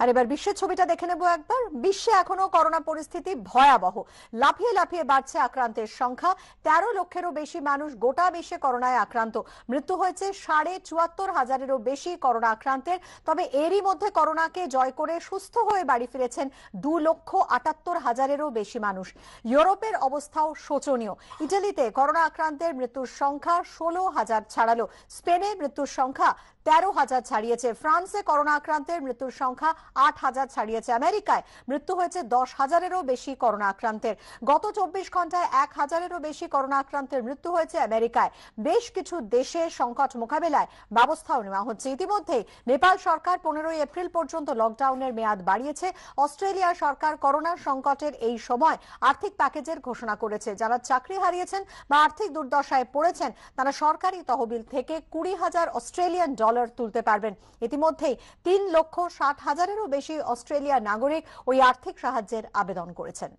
আর এবার বিশ্বের ছবিটা দেখে নেব একবার বিশ্বে এখনো করোনা পরিস্থিতি ভয়াবহ লাফিয়ে লাফিয়ে বাড়ছে আক্রান্তের সংখ্যা তেরো লক্ষেরও বেশি মানুষ গোটা বিশ্বে করোনায় আক্রান্ত মৃত্যু হয়েছে সাড়ে চুয়াত্তর হাজারেরও বেশি করোনা আক্রান্তের তবে এরই মধ্যে করোনাকে জয় করে সুস্থ হয়ে বাড়ি ফিরেছেন দু লক্ষ আটাত্তর হাজারেরও বেশি মানুষ ইউরোপের অবস্থাও শোচনীয় ইটালিতে করোনা আক্রান্তের মৃত্যুর সংখ্যা ষোলো হাজার ছাড়ালো স্পেনে মৃত্যুর সংখ্যা তেরো হাজার ছাড়িয়েছে ফ্রান্সে করোনা আক্রান্তের মৃত্যুর সংখ্যা আট হাজার ছাড়িয়েছে আমেরিকায় মৃত্যু হয়েছে দশ হাজারেরও বেশি করোনা আক্রান্তের গত চব্বিশ ঘন্টায় এক হাজারেরও বেশি করোনা আক্রান্তের মৃত্যু হয়েছে আমেরিকায় বেশ কিছু দেশে সংকট মোকাবেলায় ব্যবস্থাও নেওয়া হচ্ছে ইতিমধ্যেই নেপাল সরকার পনেরোই এপ্রিল পর্যন্ত লকডাউনের মেয়াদ বাড়িয়েছে অস্ট্রেলিয়া সরকার করোনা সংকটের এই সময় আর্থিক প্যাকেজের ঘোষণা করেছে যারা চাকরি হারিয়েছেন বা আর্থিক দুর্দশায় পড়েছেন তারা সরকারি তহবিল থেকে কুড়ি হাজার অস্ট্রেলিয়ান ডলার তুলতে পারবেন ইতিমধ্যেই তিন লক্ষ ষাট হাজারের হাজারেরও বেশি অস্ট্রেলিয়া নাগরিক ওই আর্থিক সাহায্যের আবেদন করেছেন